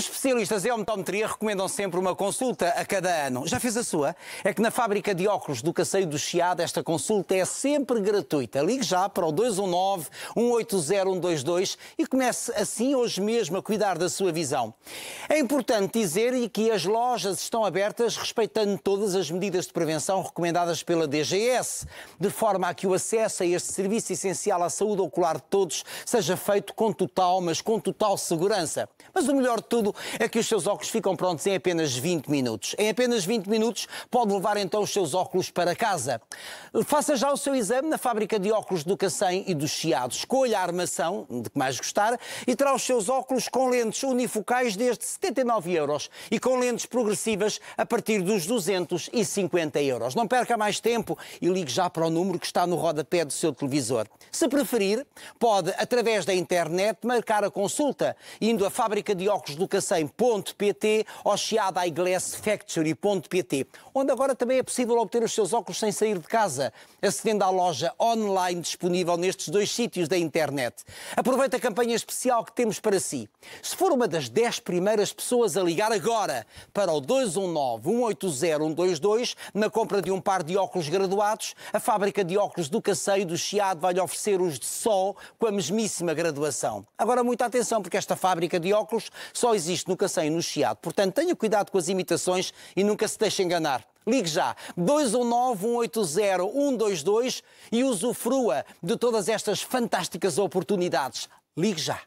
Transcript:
Os especialistas em optometria recomendam sempre uma consulta a cada ano. Já fez a sua? É que na fábrica de óculos do Caceio do Chiado esta consulta é sempre gratuita. Ligue já para o 219 180122 e comece assim hoje mesmo a cuidar da sua visão. É importante dizer que as lojas estão abertas respeitando todas as medidas de prevenção recomendadas pela DGS, de forma a que o acesso a este serviço essencial à saúde ocular de todos seja feito com total, mas com total segurança. Mas o melhor de tudo é que os seus óculos ficam prontos em apenas 20 minutos. Em apenas 20 minutos pode levar então os seus óculos para casa. Faça já o seu exame na fábrica de óculos do Cacém e do Chiado. Escolha a armação de que mais gostar e terá os seus óculos com lentes unifocais desde 79 euros e com lentes progressivas a partir dos 250 euros. Não perca mais tempo e ligue já para o número que está no rodapé do seu televisor. Se preferir, pode, através da internet, marcar a consulta, indo à fábrica de óculos do Cacém encontra-se em .pt ou chiadaeyeglassfactory.pt, onde agora também é possível obter os seus óculos sem sair de casa, acedendo à loja online disponível nestes dois sítios da internet. Aproveita a campanha especial que temos para si. Se for uma das 10 primeiras pessoas a ligar agora para o 219-180-122 na compra de um par de óculos graduados, a fábrica de óculos do Caceio do Chiado vai-lhe oferecer os de sol com a mesmíssima graduação. Agora, muita atenção, porque esta fábrica de óculos só existe nunca sem no Chiado. Portanto, tenha cuidado com as imitações e nunca se deixe enganar. Ligue já 219-180-122 e usufrua de todas estas fantásticas oportunidades. Ligue já.